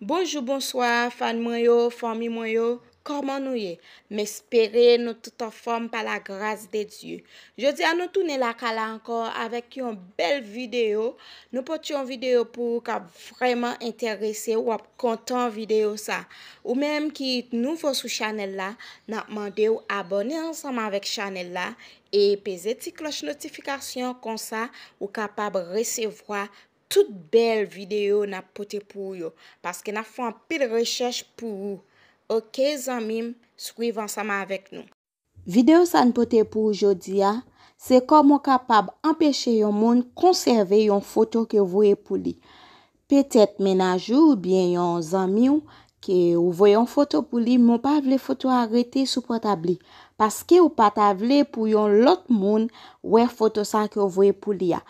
Bonjou, bonsoy, fan mwen yo, fan mi mwen yo, koman nou ye? Me espere nou toutan fom pa la graz de Diyou. Je di an nou toune la kala ankor avek yon bel videyo. Nou pot yon videyo pou ka vreman interese ou ap kontan videyo sa. Ou menm ki nou fosou chanel la, nan mande ou abone ansaman vek chanel la e peze ti kloch notifikasyon kon sa ou kapab resevwa Tout bel videyo na pote pou yo. Paske na fwa an pil rechèche pou ou. Ok zanmim, swiv ansama avèk nou. Videyo sa n pote pou ou jodi ya, se kom ou kapab empèche yon moun konserve yon fotou ke vou epou li. Petèt menajou ou bien yon zanmi ou Ke ou voyon foto pou li, moun pa vle foto a rete sou potabli. Paske ou patabli pou yon lot moun wey foto sa ke ou voye pou li a.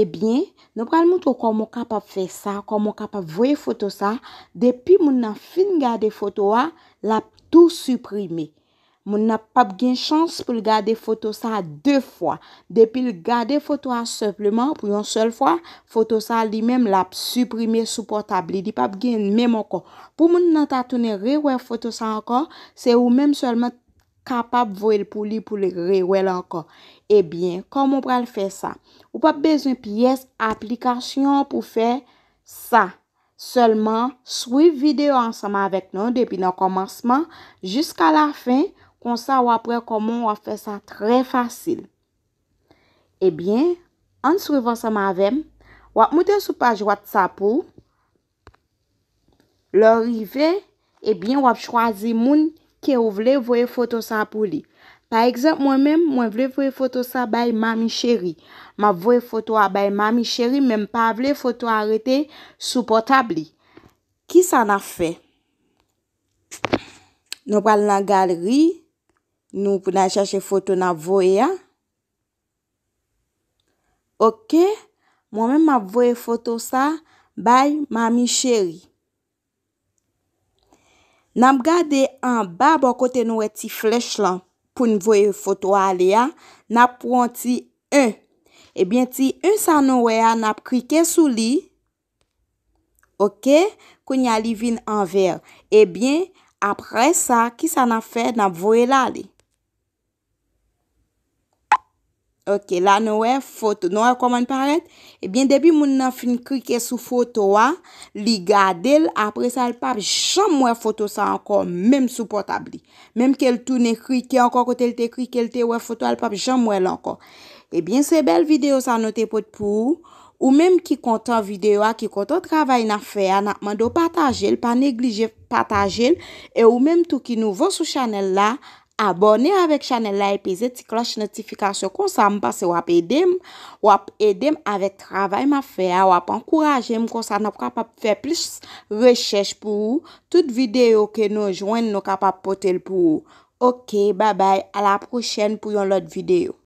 Ebyen, nou pral moun tou kon moun kapap fe sa, kon moun kapap voye foto sa, depi moun nan fin gade foto a, la tout suprime. Moun ap pap gen chans pou l gade foto sa deou fwa. Depi l gade foto a sepleman pou yon sel fwa, foto sa li menm lap suprime sou potable. Li di pap gen menm ankon. Pou moun nan tatounen rewe foto sa ankon, se ou menm selman kapap vwe l pou li pou li rewe l ankon. Ebyen, kon moun pral fe sa. Ou pap bezoun piyes aplikasyon pou fe sa. Selman, swiv video ansama avek nou depi nan komansman, jiska la fin, Kon sa wap pre komon wap fe sa tre fasil. Ebyen, an sou vo sa mavem, wap mouten sou pa jwad sa pou. Le rive, ebyen wap chwazi moun ke ou vle vwe foto sa pou li. Par eksept mwen men, mwen vle vwe foto sa bay mami cheri. Mwen vwe foto a bay mami cheri, men mpa vle foto a rete sou potab li. Ki sa na fe? Nou pal nan galeri. Nou pou nan chache foto nan voye ya. Ok, mwen men map voye foto sa bay mami cheri. Nan ap gade an ba bo kote nou we ti flech lan pou nou voye foto a li ya, nan ap pou an ti un. Ebyen eh ti un sa nou we a nan ap krike sou li. Ok, kwen yalivin an ver. Ebyen eh apre sa ki sa nan fe nan voye la li. Ok, la nouè foto, nouè koman parèt? Ebyen, debi moun nan fin krike sou foto wa, li gade el, apre sa el pap jom mwen foto sa ankon, menm sou potabli. Menm ke l toune krike, ankon kote l te krike, l te wè foto, el pap jom mwen l ankon. Ebyen, se bel video sa nou te potpou, ou menm ki kontan videwa, ki kontan travay nan fè, anakman do pataje el, pa neglije pataje el, e ou menm tou ki nou vò sou chanel la, abone avèk chanel la epize ti kloche notifikasyon kon sa mpase wap edem, wap edem avèk travay ma fè, ah, wap ankourajem m'm, kon sa nop kapap fè plis rechèche pou ou, tout videyo ke nou jwen nou kapap pote l pou ou. Ok, babay, ala prochen pou yon lot videyo.